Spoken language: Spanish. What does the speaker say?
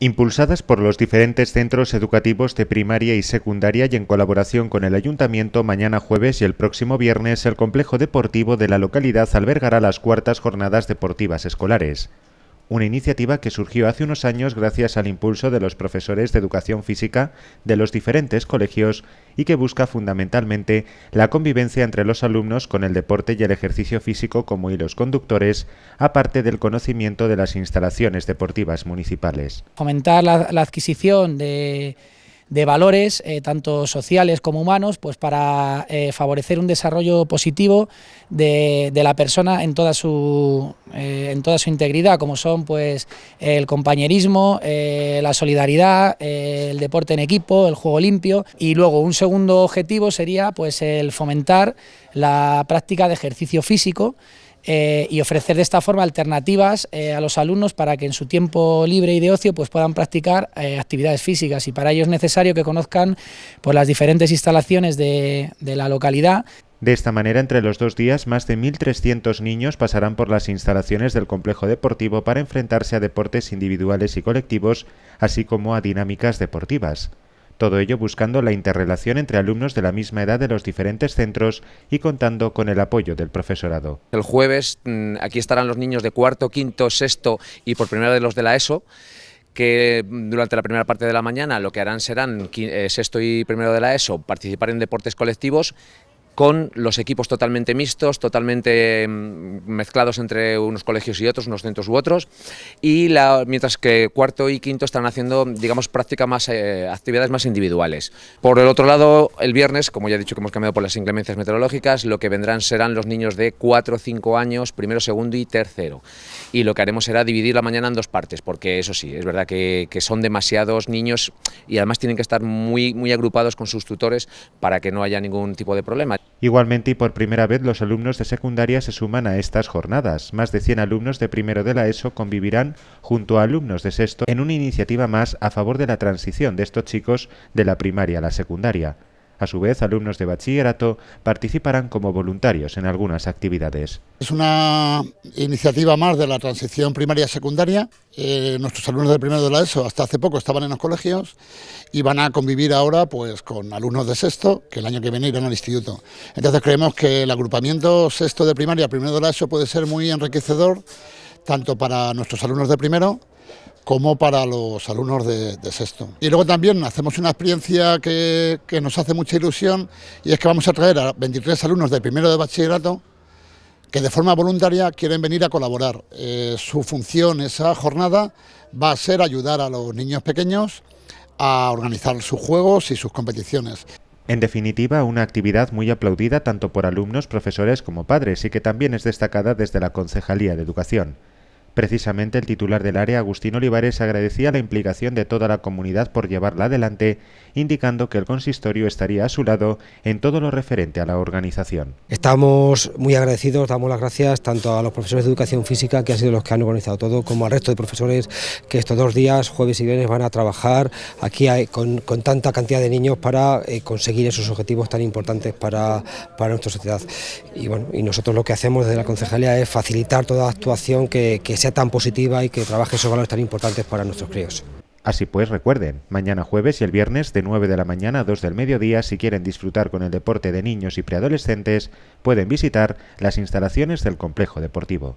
Impulsadas por los diferentes centros educativos de primaria y secundaria y en colaboración con el ayuntamiento, mañana jueves y el próximo viernes el complejo deportivo de la localidad albergará las cuartas jornadas deportivas escolares una iniciativa que surgió hace unos años gracias al impulso de los profesores de educación física de los diferentes colegios y que busca fundamentalmente la convivencia entre los alumnos con el deporte y el ejercicio físico como hilos conductores, aparte del conocimiento de las instalaciones deportivas municipales. Fomentar la, la adquisición de de valores, eh, tanto sociales como humanos, pues para eh, favorecer un desarrollo positivo de, la persona en toda su, eh, en toda su integridad, como son pues el compañerismo, la solidaridad, el deporte en equipo, el juego limpio y luego un segundo objetivo sería pues el fomentar la práctica de ejercicio físico eh, y ofrecer de esta forma alternativas eh, a los alumnos para que en su tiempo libre y de ocio pues, puedan practicar eh, actividades físicas y para ello es necesario que conozcan por pues, las diferentes instalaciones de, de la localidad. De esta manera, entre los dos días, más de 1.300 niños pasarán por las instalaciones del complejo deportivo para enfrentarse a deportes individuales y colectivos, así como a dinámicas deportivas. Todo ello buscando la interrelación entre alumnos de la misma edad de los diferentes centros y contando con el apoyo del profesorado. El jueves mm, aquí estarán los niños de cuarto, quinto, sexto y por primera vez los de la ESO que mm, durante la primera parte de la mañana lo que harán serán eh, sexto y primero de la ESO participar en deportes colectivos, con los equipos totalmente mixtos, totalmente mm, mezclados entre unos colegios y otros, unos centros u otros, y mientras que cuarto y quinto están haciendo, digamos, práctica más, eh, actividades más individuales. Por el otro lado, el viernes, como ya he dicho que hemos cambiado por las inclemencias meteorológicas, lo que vendrán serán los niños de cuatro o cinco años, primero, segundo y tercero. Y lo que haremos será dividir la mañana en dos partes, porque eso sí, es verdad que, son demasiados niños y además tienen que estar muy, muy agrupados con sus tutores para que no haya ningún tipo de problema. Igualmente y por primera vez los alumnos de secundaria se suman a estas jornadas. Más de cien alumnos de primero de la ESO convivirán junto a alumnos de sexto en una iniciativa más a favor de la transición de estos chicos de la primaria a la secundaria. A su vez, alumnos de bachillerato participarán como voluntarios en algunas actividades. Es una iniciativa más de la transición primaria-secundaria. Eh, nuestros alumnos de primero de la ESO hasta hace poco estaban en los colegios y van a convivir ahora pues, con alumnos de sexto, que el año que viene irán al instituto. Entonces creemos que el agrupamiento sexto de primaria, primero de la ESO puede ser muy enriquecedor tanto para nuestros alumnos de primero como para los alumnos de, sexto. Y luego también hacemos una experiencia que, nos hace mucha ilusión y es que vamos a traer a 23 alumnos de primero de bachillerato que de forma voluntaria quieren venir a colaborar. Eh, su función, esa jornada, va a ser ayudar a los niños pequeños a organizar sus juegos y sus competiciones. En definitiva, una actividad muy aplaudida tanto por alumnos, profesores como padres y que también es destacada desde la Concejalía de Educación. Precisamente el titular del área, Agustín Olivares, agradecía la implicación de toda la comunidad por llevarla adelante, indicando que el consistorio estaría a su lado en todo lo referente a la organización. Estamos muy agradecidos, damos las gracias tanto a los profesores de educación física, que han sido los que han organizado todo, como al resto de profesores que estos dos días, jueves y viernes, van a trabajar aquí eh, con, tanta cantidad de niños para eh, conseguir esos objetivos tan importantes para, nuestra sociedad. Y bueno, nosotros lo que hacemos desde la concejalía es facilitar toda actuación que, que sea tan positiva y que trabaje esos valores tan importantes para nuestros críos. Así pues, recuerden, mañana jueves y el viernes de 9 de la mañana a 2 del mediodía, si quieren disfrutar con el deporte de niños y preadolescentes, pueden visitar las instalaciones del complejo deportivo.